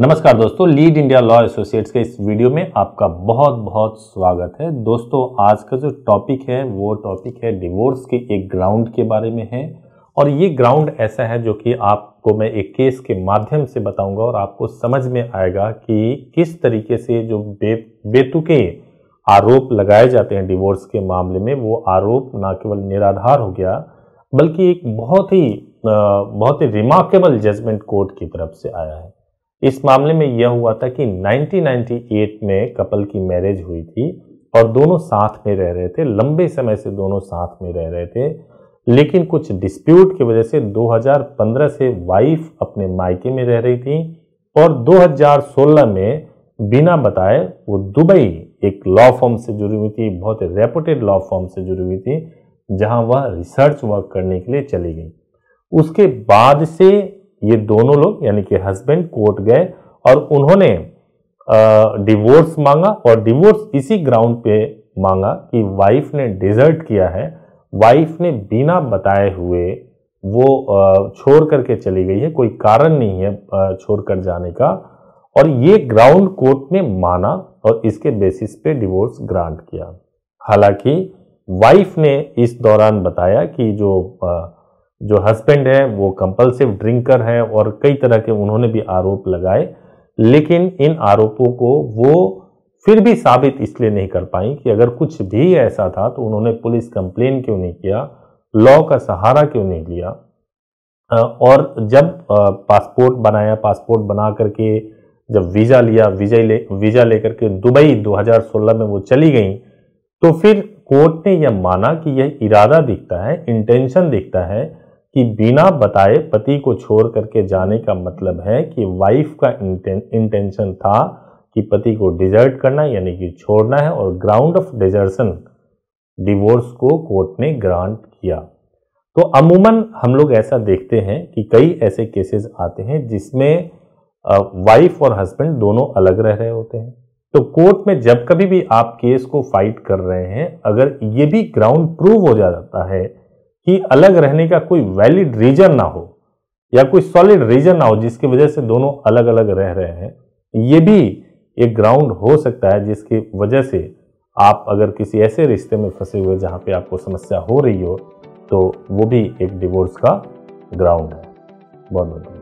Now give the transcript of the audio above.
नमस्कार दोस्तों lead India law associates के इस वीडियो में आपका बहुत बहुत स्वागत है दोस्तों आज का जो टॉपिक है वो टॉपिक है डिवोर्स के एक ग्राउंड के बारे में है और ये ग्राउंड ऐसा है जो कि आपको मैं एक केस के माध्यम से बताऊंगा और आपको समझ में आएगा कि किस तरीके से जो बे बेतुके आरोप लगाए जाते हैं डिवोर्स के मामले में वो आरोप ना केवल निराधार हो गया बल्कि एक बहुत ही बहुत ही रिमार्केबल जजमेंट कोर्ट की तरफ से आया है इस मामले में यह हुआ था कि 1998 में कपल की मैरिज हुई थी और दोनों साथ में रह रहे थे लंबे समय से दोनों साथ में रह रहे थे लेकिन कुछ डिस्प्यूट की वजह से 2015 से वाइफ अपने मायके में रह रही थी और 2016 में बिना बताए वो दुबई एक लॉ फॉर्म से जुड़ी हुई थी बहुत रेपुटेड लॉ फॉर्म से जुड़ी हुई थी जहां वह रिसर्च वर्क करने के लिए चली गई उसके बाद से ये दोनों लोग यानी कि हस्बैंड कोर्ट गए और उन्होंने डिवोर्स मांगा और डिवोर्स इसी ग्राउंड पे मांगा कि वाइफ ने डिजर्ट किया है वाइफ ने बिना बताए हुए वो छोड़ करके चली गई है कोई कारण नहीं है छोड़ कर जाने का और ये ग्राउंड कोर्ट ने माना और इसके बेसिस पे डिवोर्स ग्रांट किया हालांकि वाइफ ने इस दौरान बताया कि जो जो हस्बैंड है वो कंपल्सिव ड्रिंकर है और कई तरह के उन्होंने भी आरोप लगाए लेकिन इन आरोपों को वो फिर भी साबित इसलिए नहीं कर पाई कि अगर कुछ भी ऐसा था तो उन्होंने पुलिस कंप्लेन क्यों नहीं किया लॉ का सहारा क्यों नहीं लिया और जब पासपोर्ट बनाया पासपोर्ट बना करके जब वीज़ा लिया वीज़ा ले वीज़ा लेकर के दुबई 2016 में वो चली गई तो फिर कोर्ट ने यह माना कि यह इरादा दिखता है इंटेंशन दिखता है कि बिना बताए पति को छोड़ करके जाने का मतलब है कि वाइफ का इंटेंशन था कि पति को डिजर्ट करना यानी कि छोड़ना है और ग्राउंड ऑफ डिजर्सन डिवोर्स को कोर्ट ने ग्रांट किया तो अमूमन हम लोग ऐसा देखते हैं कि कई ऐसे केसेस आते हैं जिसमें वाइफ और हस्बैंड दोनों अलग रह रहे होते हैं तो कोर्ट में जब कभी भी आप केस को फाइट कर रहे हैं अगर ये भी ग्राउंड प्रूव हो जाता है कि अलग रहने का कोई वैलिड रीजन ना हो या कोई सॉलिड रीजन ना हो जिसकी वजह से दोनों अलग अलग रह रहे हैं ये भी एक ग्राउंड हो सकता है जिसकी वजह से आप अगर किसी ऐसे रिश्ते में फंसे हुए जहाँ पे आपको समस्या हो रही हो तो वो भी एक डिवोर्स का ग्राउंड है बहुत बहुत